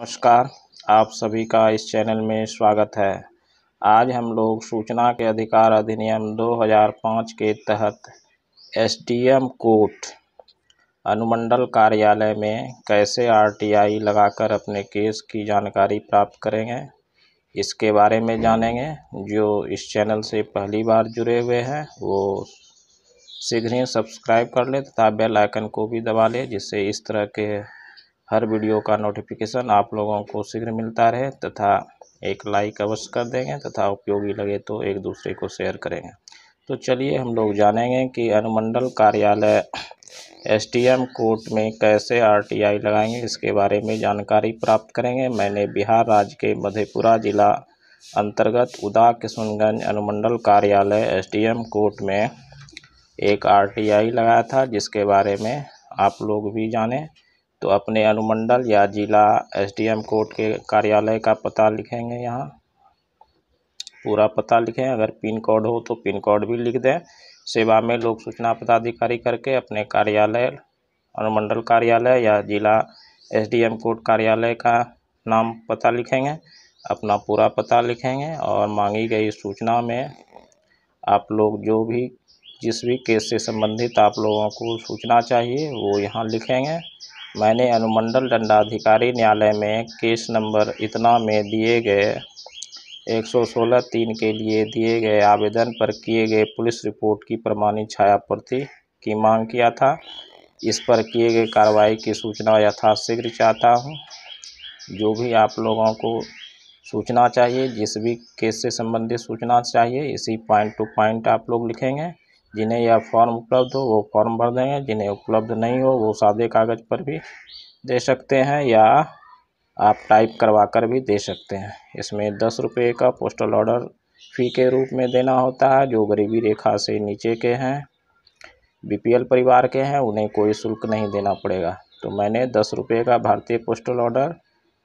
नमस्कार आप सभी का इस चैनल में स्वागत है आज हम लोग सूचना के अधिकार अधिनियम 2005 के तहत एसडीएम कोर्ट अनुमंडल कार्यालय में कैसे आरटीआई लगाकर अपने केस की जानकारी प्राप्त करेंगे इसके बारे में जानेंगे जो इस चैनल से पहली बार जुड़े हुए हैं वो शीघ्र ही सब्सक्राइब कर लें तथा बेल आइकन को भी दबा लें जिससे इस तरह के हर वीडियो का नोटिफिकेशन आप लोगों को शीघ्र मिलता रहे तथा एक लाइक अवश्य कर देंगे तथा उपयोगी लगे तो एक दूसरे को शेयर करेंगे तो चलिए हम लोग जानेंगे कि अनुमंडल कार्यालय एसडीएम कोर्ट में कैसे आरटीआई लगाएंगे इसके बारे में जानकारी प्राप्त करेंगे मैंने बिहार राज्य के मधेपुरा जिला अंतर्गत उदा किशनगंज अनुमंडल कार्यालय एस कोर्ट में एक आर लगाया था जिसके बारे में आप लोग भी जानें तो अपने अनुमंडल या जिला एसडीएम कोर्ट के कार्यालय का पता लिखेंगे यहाँ पूरा पता लिखें अगर पिन कोड हो तो पिन कोड भी लिख दें सेवा में लोक सूचना पदाधिकारी करके अपने कार्यालय अनुमंडल कार्यालय या जिला एसडीएम कोर्ट कार्यालय का नाम पता लिखेंगे अपना पूरा पता लिखेंगे और मांगी गई सूचना में आप लोग जो भी जिस भी केस से संबंधित आप लोगों को सूचना चाहिए वो यहाँ लिखेंगे मैंने अनुमंडल दंडाधिकारी न्यायालय में केस नंबर इतना में दिए गए एक सौ सोलह तीन के लिए दिए गए आवेदन पर किए गए पुलिस रिपोर्ट की प्रमाणित छायापूर्ति की मांग किया था इस पर किए गए कार्रवाई की सूचना यथाशीघ्र चाहता हूँ जो भी आप लोगों को सूचना चाहिए जिस भी केस से संबंधित सूचना चाहिए इसी पॉइंट टू पॉइंट आप लोग लिखेंगे जिन्हें यह फॉर्म उपलब्ध हो वो फॉर्म भर देंगे जिन्हें उपलब्ध नहीं हो वो सादे कागज़ पर भी दे सकते हैं या आप टाइप करवा कर भी दे सकते हैं इसमें दस रुपये का पोस्टल ऑर्डर फ़ी के रूप में देना होता है जो गरीबी रेखा से नीचे के हैं बीपीएल परिवार के हैं उन्हें कोई शुल्क नहीं देना पड़ेगा तो मैंने दस रुपये का भारतीय पोस्टल ऑर्डर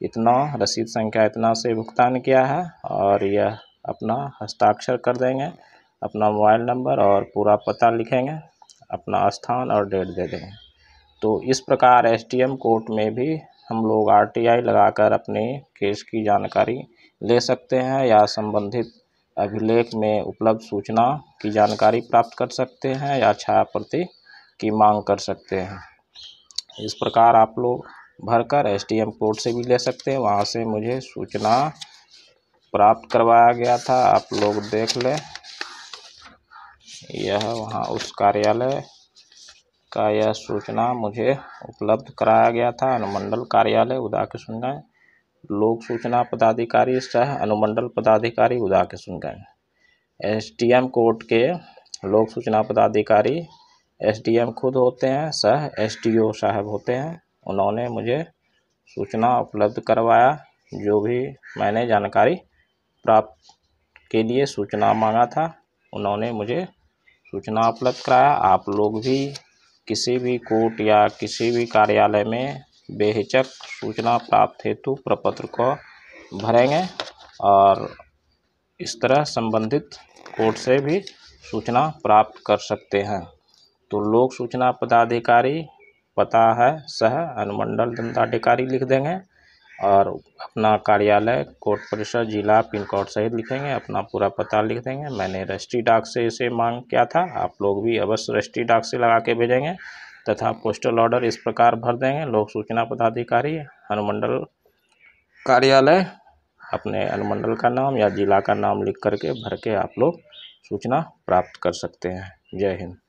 इतना रसीद संख्या इतना से भुगतान किया है और यह अपना हस्ताक्षर कर देंगे अपना मोबाइल नंबर और पूरा पता लिखेंगे अपना स्थान और डेट दे देंगे तो इस प्रकार एस टी एम कोर्ट में भी हम लोग आर टी आई लगाकर अपने केस की जानकारी ले सकते हैं या संबंधित अभिलेख में उपलब्ध सूचना की जानकारी प्राप्त कर सकते हैं या छाया प्रति की मांग कर सकते हैं इस प्रकार आप लोग भरकर एस टी एम कोर्ट से भी ले सकते हैं वहाँ से मुझे सूचना प्राप्त करवाया गया था आप लोग देख लें यह वहाँ उस कार्यालय का यह सूचना मुझे उपलब्ध कराया गया था अनुमंडल कार्यालय उदाकिशन गए लोक सूचना पदाधिकारी सह अनुमंडल पदाधिकारी उदा गंज एस डी एम कोर्ट के लोक सूचना पदाधिकारी एस डी एम खुद होते हैं सह एस डी ओ साहब होते हैं उन्होंने मुझे सूचना उपलब्ध करवाया जो भी मैंने जानकारी प्राप्त के लिए सूचना मांगा था उन्होंने मुझे सूचना उपलब्ध कराया आप लोग भी किसी भी कोर्ट या किसी भी कार्यालय में बेहिचक सूचना प्राप्त हेतु प्रपत्र को भरेंगे और इस तरह संबंधित कोर्ट से भी सूचना प्राप्त कर सकते हैं तो लोक सूचना पदाधिकारी पता है सह अनुमंडल दंडाधिकारी लिख देंगे और अपना कार्यालय कोर्ट परिसर जिला पिन कोड सहित लिखेंगे अपना पूरा पता लिख देंगे मैंने रजिस्ट्री डाक से इसे मांग किया था आप लोग भी अवश्य रजिस्ट्री डाक से लगा के भेजेंगे तथा पोस्टल ऑर्डर इस प्रकार भर देंगे लोक सूचना पदाधिकारी अनुमंडल कार्यालय अपने अनुमंडल का नाम या जिला का नाम लिख करके भर के आप लोग सूचना प्राप्त कर सकते हैं जय हिंद